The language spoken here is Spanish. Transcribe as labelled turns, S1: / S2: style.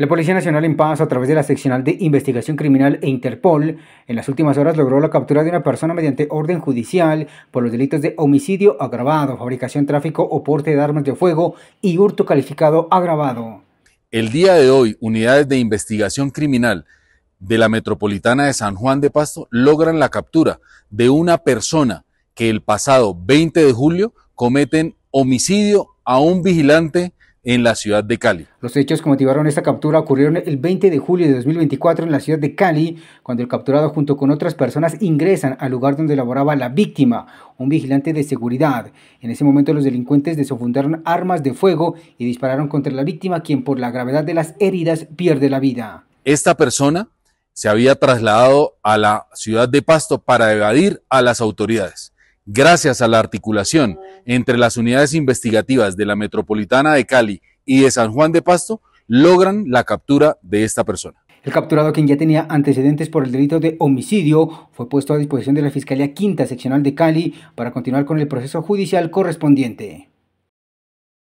S1: La Policía Nacional en Paz, a través de la seccional de investigación criminal e Interpol, en las últimas horas logró la captura de una persona mediante orden judicial por los delitos de homicidio agravado, fabricación, tráfico o porte de armas de fuego y hurto calificado agravado.
S2: El día de hoy, unidades de investigación criminal de la Metropolitana de San Juan de Pasto logran la captura de una persona que el pasado 20 de julio cometen homicidio a un vigilante en la ciudad de Cali. Los hechos que motivaron esta
S1: captura ocurrieron el 20 de julio de 2024 en la ciudad de Cali, cuando el capturado junto con otras personas ingresan al lugar donde laboraba la víctima, un vigilante de seguridad. En ese momento los delincuentes desofundaron armas de fuego y dispararon contra la víctima, quien por la gravedad de las heridas pierde la vida.
S2: Esta persona se había trasladado a la ciudad de Pasto para evadir a las autoridades. Gracias a la articulación entre las unidades investigativas de la Metropolitana de Cali y de San Juan de Pasto, logran la captura de esta persona.
S1: El capturado, quien ya tenía antecedentes por el delito de homicidio, fue puesto a disposición de la Fiscalía Quinta Seccional de Cali para continuar con el proceso judicial correspondiente.